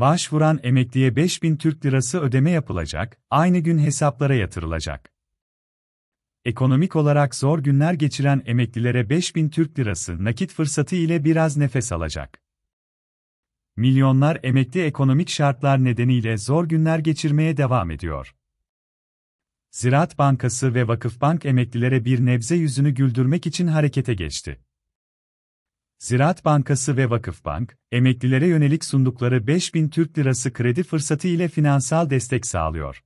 Başvuran emekliye 5000 Türk Lirası ödeme yapılacak, aynı gün hesaplara yatırılacak. Ekonomik olarak zor günler geçiren emeklilere 5000 Türk Lirası nakit fırsatı ile biraz nefes alacak. Milyonlar emekli ekonomik şartlar nedeniyle zor günler geçirmeye devam ediyor. Ziraat Bankası ve Vakıfbank emeklilere bir nebze yüzünü güldürmek için harekete geçti. Ziraat Bankası ve Vakıfbank, emeklilere yönelik sundukları 5000 Türk Lirası kredi fırsatı ile finansal destek sağlıyor.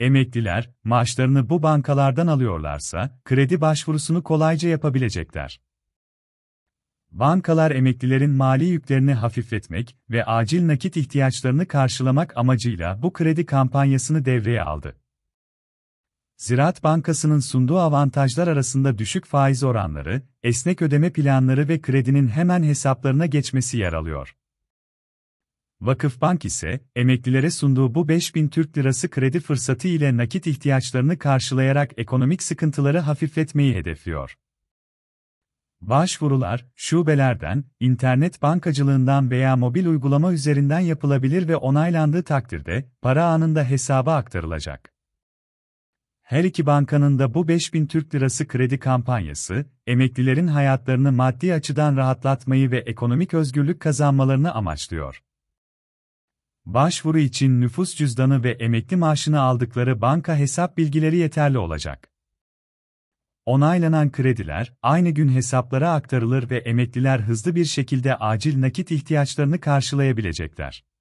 Emekliler, maaşlarını bu bankalardan alıyorlarsa, kredi başvurusunu kolayca yapabilecekler. Bankalar emeklilerin mali yüklerini hafifletmek ve acil nakit ihtiyaçlarını karşılamak amacıyla bu kredi kampanyasını devreye aldı. Ziraat Bankası'nın sunduğu avantajlar arasında düşük faiz oranları, esnek ödeme planları ve kredinin hemen hesaplarına geçmesi yer alıyor. Vakıfbank ise, emeklilere sunduğu bu 5000 Türk Lirası kredi fırsatı ile nakit ihtiyaçlarını karşılayarak ekonomik sıkıntıları hafifletmeyi hedefliyor. Başvurular, şubelerden, internet bankacılığından veya mobil uygulama üzerinden yapılabilir ve onaylandığı takdirde, para anında hesaba aktarılacak. Her iki bankanın da bu 5000 Türk Lirası kredi kampanyası, emeklilerin hayatlarını maddi açıdan rahatlatmayı ve ekonomik özgürlük kazanmalarını amaçlıyor. Başvuru için nüfus cüzdanı ve emekli maaşını aldıkları banka hesap bilgileri yeterli olacak. Onaylanan krediler aynı gün hesaplara aktarılır ve emekliler hızlı bir şekilde acil nakit ihtiyaçlarını karşılayabilecekler.